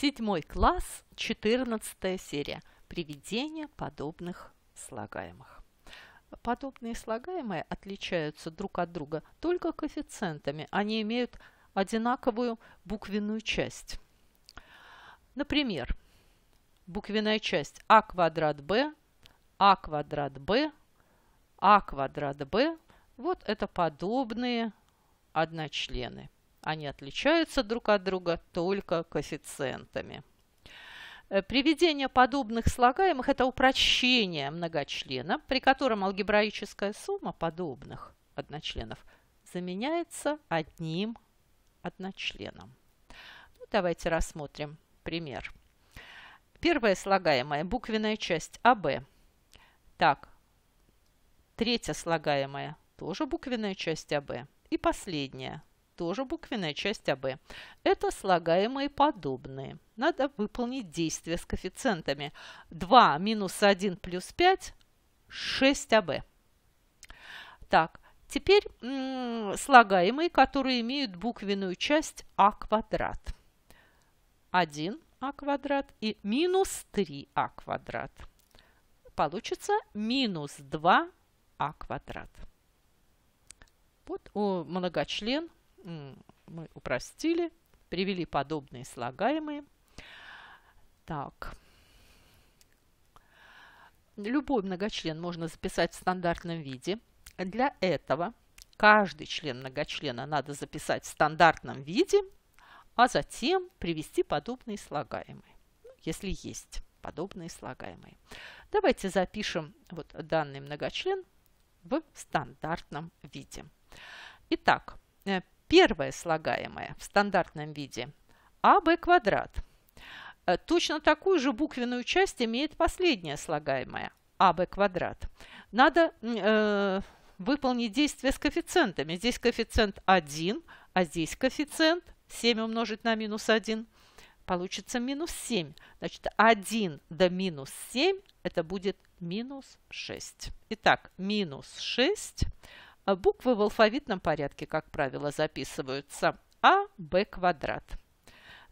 Седьмой класс, 14 серия. Приведение подобных слагаемых. Подобные слагаемые отличаются друг от друга только коэффициентами. Они имеют одинаковую буквенную часть. Например, буквенная часть а квадрат b, а квадрат b, а квадрат b. Вот это подобные одночлены. Они отличаются друг от друга только коэффициентами. Э, приведение подобных слагаемых – это упрощение многочлена, при котором алгебраическая сумма подобных одночленов заменяется одним одночленом. Ну, давайте рассмотрим пример. Первая слагаемая – буквенная часть АБ. Так, третья слагаемая – тоже буквенная часть АБ. И последняя – тоже буквенная часть АБ. Это слагаемые подобные. Надо выполнить действие с коэффициентами. 2 минус 1 плюс 5 – 6 АБ. Так, теперь слагаемые, которые имеют буквенную часть А квадрат. 1 А квадрат и минус 3 А квадрат. Получится минус 2 А квадрат. Вот о, многочлен мы упростили, привели подобные слагаемые. Так. Любой многочлен можно записать в стандартном виде. Для этого каждый член многочлена надо записать в стандартном виде, а затем привести подобные слагаемые, ну, если есть подобные слагаемые. Давайте запишем вот данный многочлен в стандартном виде. Итак, э, первое слагаемое в стандартном виде АБ квадрат. Э, точно такую же буквенную часть имеет последнее слагаемое АБ квадрат. Надо э, выполнить действие с коэффициентами. Здесь коэффициент 1, а здесь коэффициент 7 умножить на минус 1 получится минус 7. Значит, 1 до минус 7 это будет минус 6. Итак, минус 6 а буквы в алфавитном порядке, как правило, записываются. А, Б квадрат.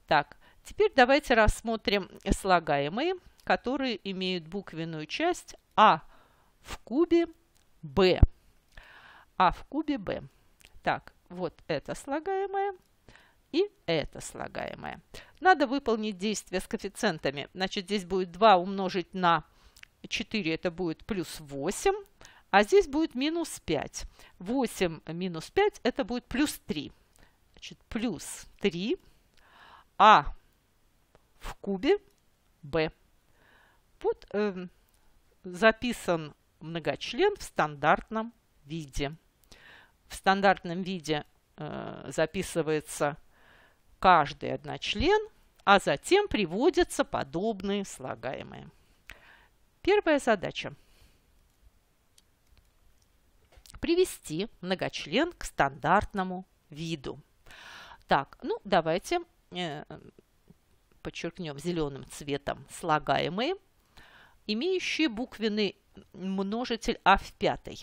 Так, теперь давайте рассмотрим слагаемые, которые имеют буквенную часть А в кубе Б. А в кубе Б. Так, вот это слагаемое и это слагаемое. Надо выполнить действие с коэффициентами. Значит, здесь будет 2 умножить на 4, это будет плюс 8. А здесь будет минус 5. 8 минус 5 это будет плюс 3. Значит, плюс 3 А в кубе Б. Вот э, записан многочлен в стандартном виде. В стандартном виде э, записывается каждый одночлен, а затем приводятся подобные слагаемые. Первая задача привести многочлен к стандартному виду. Так, ну давайте э, подчеркнем зеленым цветом слагаемые, имеющие буквенный множитель А в пятой.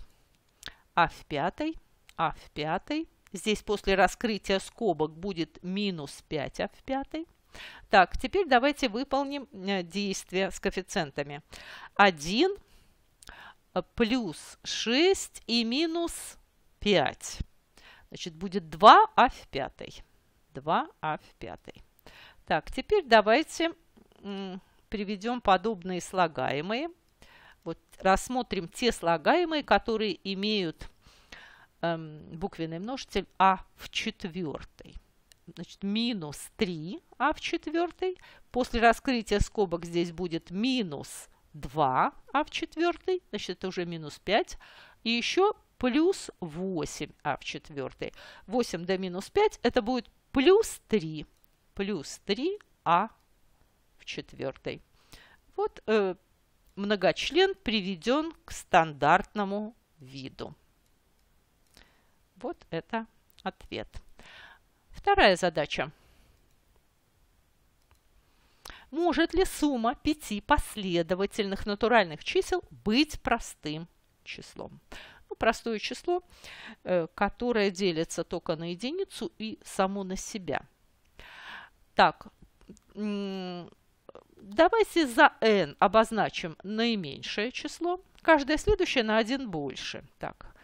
А в пятой, А в пятой. Здесь после раскрытия скобок будет минус 5 А в пятой. Так, теперь давайте выполним э, действие с коэффициентами. 1 плюс 6 и минус 5. Значит, будет 2а а в пятой. 2а а в пятой. Так, теперь давайте приведем подобные слагаемые. Вот рассмотрим те слагаемые, которые имеют эм, буквенный множитель а в четвертой. Значит, минус 3а в четвертой. После раскрытия скобок здесь будет минус 2, а в четвертой, значит, это уже минус 5, и еще плюс 8, а в четвертой. 8 до минус 5, это будет плюс 3, плюс 3, а в четвертой. Вот э, многочлен приведен к стандартному виду. Вот это ответ. Вторая задача. Может ли сумма пяти последовательных натуральных чисел быть простым числом? Ну, простое число, э, которое делится только на единицу и само на себя. Так, давайте за n обозначим наименьшее число, каждое следующее на 1 больше. Так,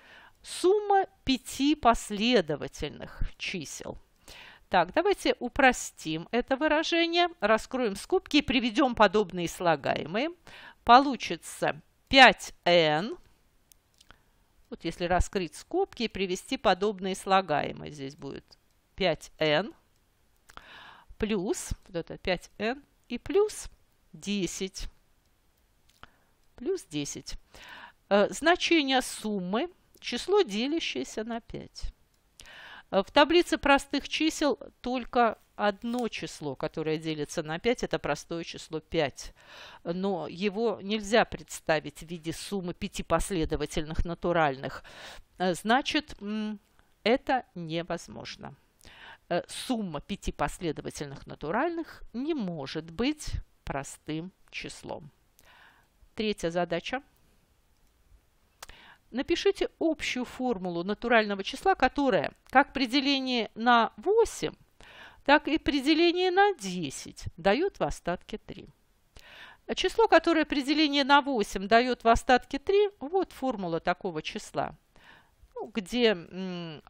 сумма пяти последовательных чисел. Так, давайте упростим это выражение, раскроем скобки и приведем подобные слагаемые. Получится 5n. Вот если раскрыть скобки и привести подобные слагаемые, здесь будет 5n плюс, вот это 5n и плюс 10. Плюс 10. Э, значение суммы, число, делящееся на 5. Э, в таблице простых чисел только одно число, которое делится на 5, это простое число 5. Но его нельзя представить в виде суммы пяти последовательных натуральных. Э, значит, это невозможно. Э, сумма пяти последовательных натуральных не может быть простым числом. Третья задача – напишите общую формулу натурального числа, которая как при делении на 8, так и при делении на 10 дает в остатке 3. Число, которое при делении на 8 дает в остатке 3, вот формула такого числа, ну, где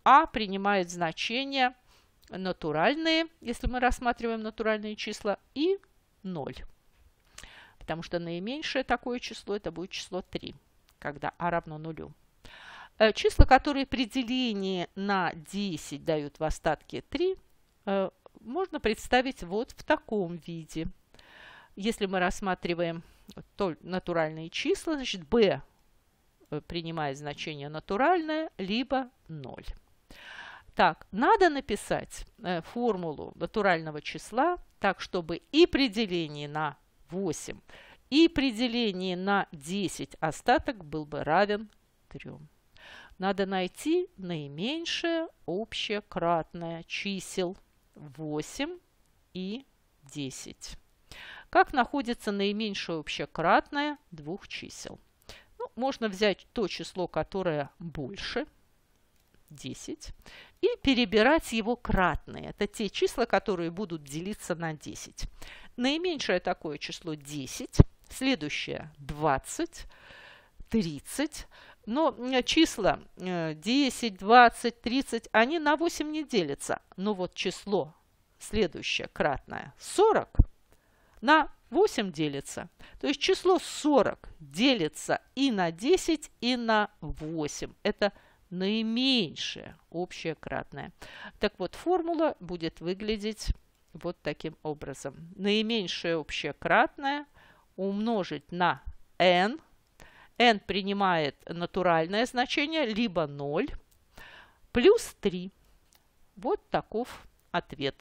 а принимает значение натуральные, если мы рассматриваем натуральные числа, и 0. Потому что наименьшее такое число – это будет число 3 когда а равно нулю. Э, числа, которые при делении на 10 дают в остатке 3, э, можно представить вот в таком виде. Если мы рассматриваем натуральные числа, значит, b э, принимает значение натуральное, либо 0. Так, надо написать формулу натурального числа так, чтобы и при делении на 8 и при делении на 10 остаток был бы равен 3. Надо найти наименьшее общее кратное чисел 8 и 10. Как находится наименьшее общее кратное двух чисел? Ну, можно взять то число, которое больше, 10, и перебирать его кратные. Это те числа, которые будут делиться на 10. Наименьшее такое число 10 – Следующее 20, 30. Но э, числа 10, 20, 30, они на 8 не делятся. Но вот число следующее, кратное, 40 на 8 делится. То есть число 40 делится и на 10, и на 8. Это наименьшее общее кратное. Так вот, формула будет выглядеть вот таким образом. Наименьшее общее кратное – умножить на n. n принимает натуральное значение, либо 0, плюс 3. Вот таков ответ.